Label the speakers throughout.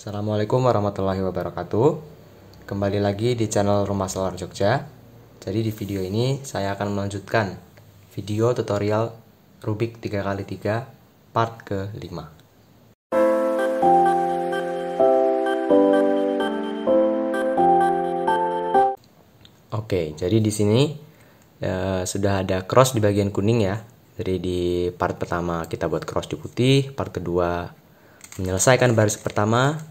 Speaker 1: Assalamualaikum warahmatullahi wabarakatuh. Kembali lagi di channel Rumah Solar Jogja. Jadi di video ini saya akan melanjutkan video tutorial Rubik 3x3 part ke-5. Oke, jadi di sini e, sudah ada cross di bagian kuning ya. Jadi di part pertama kita buat cross di putih, part kedua menyelesaikan baris pertama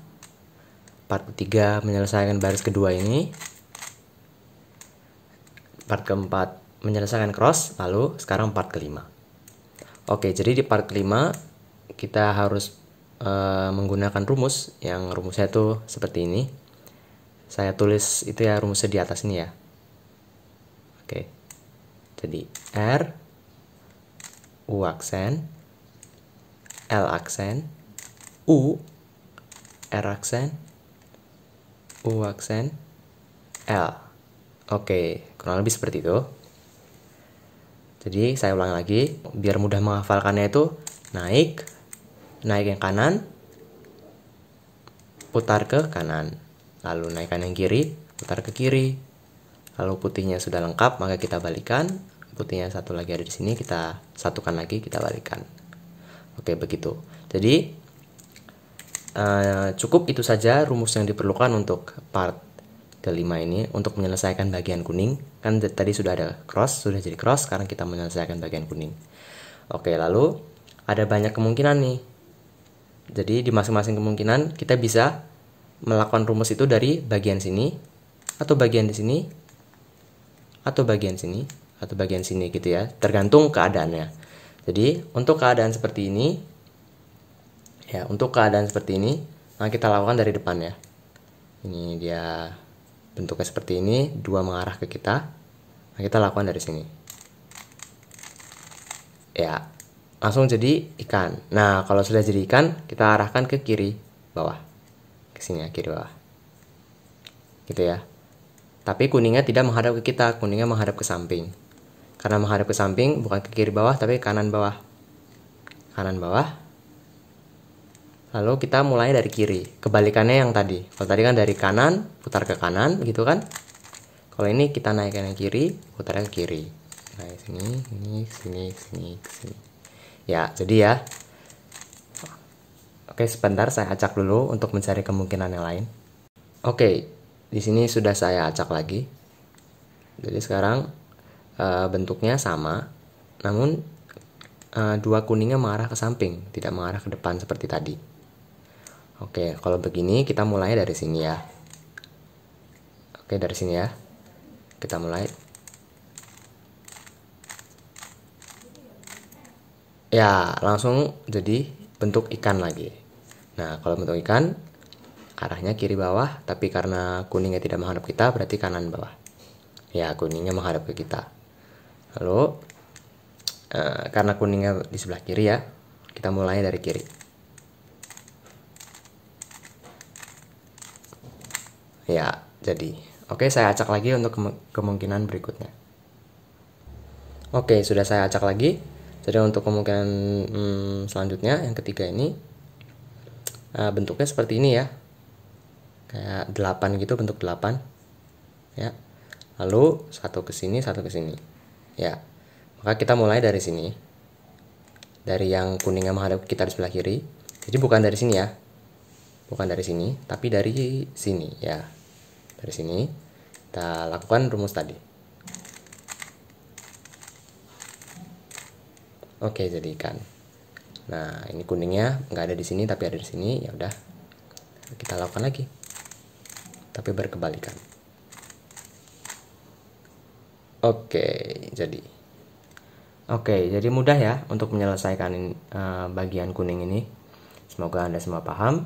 Speaker 1: 43 menyelesaikan baris kedua ini part keempat menyelesaikan cross lalu sekarang part kelima oke jadi di part kelima kita harus e, menggunakan rumus yang rumusnya itu seperti ini saya tulis itu ya rumusnya di atas ini ya oke jadi R U aksen L aksen U R aksen U aksen L Oke kurang lebih seperti itu jadi saya ulang lagi biar mudah menghafalkannya itu naik naik yang kanan putar ke kanan lalu naikkan yang kiri putar ke kiri lalu putihnya sudah lengkap maka kita balikan putihnya satu lagi ada di sini kita satukan lagi kita balikan oke begitu jadi Eh, cukup itu saja rumus yang diperlukan untuk part kelima ini untuk menyelesaikan bagian kuning. Kan tadi sudah ada cross, sudah jadi cross, sekarang kita menyelesaikan bagian kuning. Oke, lalu ada banyak kemungkinan nih. Jadi di masing-masing kemungkinan kita bisa melakukan rumus itu dari bagian sini atau bagian di sini atau bagian sini atau bagian sini gitu ya, tergantung keadaannya. Jadi untuk keadaan seperti ini Ya, untuk keadaan seperti ini, nah kita lakukan dari depan ya. Ini dia bentuknya seperti ini, dua mengarah ke kita. Nah, kita lakukan dari sini. Ya, langsung jadi ikan. Nah, kalau sudah jadi ikan, kita arahkan ke kiri bawah. Ke sini ya, kiri bawah. Gitu ya. Tapi kuningnya tidak menghadap ke kita, kuningnya menghadap ke samping. Karena menghadap ke samping bukan ke kiri bawah tapi kanan bawah. Kanan bawah lalu kita mulai dari kiri kebalikannya yang tadi kalau tadi kan dari kanan putar ke kanan begitu kan kalau ini kita naikkan yang kiri putar ke kiri nah sini ini sini sini sini ya jadi ya oke sebentar saya acak dulu untuk mencari kemungkinan yang lain oke di sini sudah saya acak lagi jadi sekarang e, bentuknya sama namun e, dua kuningnya mengarah ke samping tidak mengarah ke depan seperti tadi Oke, kalau begini kita mulai dari sini ya. Oke, dari sini ya. Kita mulai. Ya, langsung jadi bentuk ikan lagi. Nah, kalau bentuk ikan, arahnya kiri bawah, tapi karena kuningnya tidak menghadap kita, berarti kanan bawah. Ya, kuningnya menghadap ke kita. Lalu, eh, karena kuningnya di sebelah kiri ya, kita mulai dari kiri. Ya, jadi. Oke, saya acak lagi untuk kem kemungkinan berikutnya. Oke, sudah saya acak lagi. Jadi untuk kemungkinan hmm, selanjutnya, yang ketiga ini, uh, bentuknya seperti ini ya. Kayak 8 gitu, bentuk 8. Ya. Lalu, satu ke sini, satu ke sini. Ya. Maka kita mulai dari sini. Dari yang kuningnya menghadap kita di sebelah kiri. Jadi bukan dari sini ya. Bukan dari sini, tapi dari sini ya dari sini kita lakukan rumus tadi oke jadikan. nah ini kuningnya nggak ada di sini tapi ada di sini ya udah kita lakukan lagi tapi berkebalikan oke jadi oke jadi mudah ya untuk menyelesaikan uh, bagian kuning ini semoga anda semua paham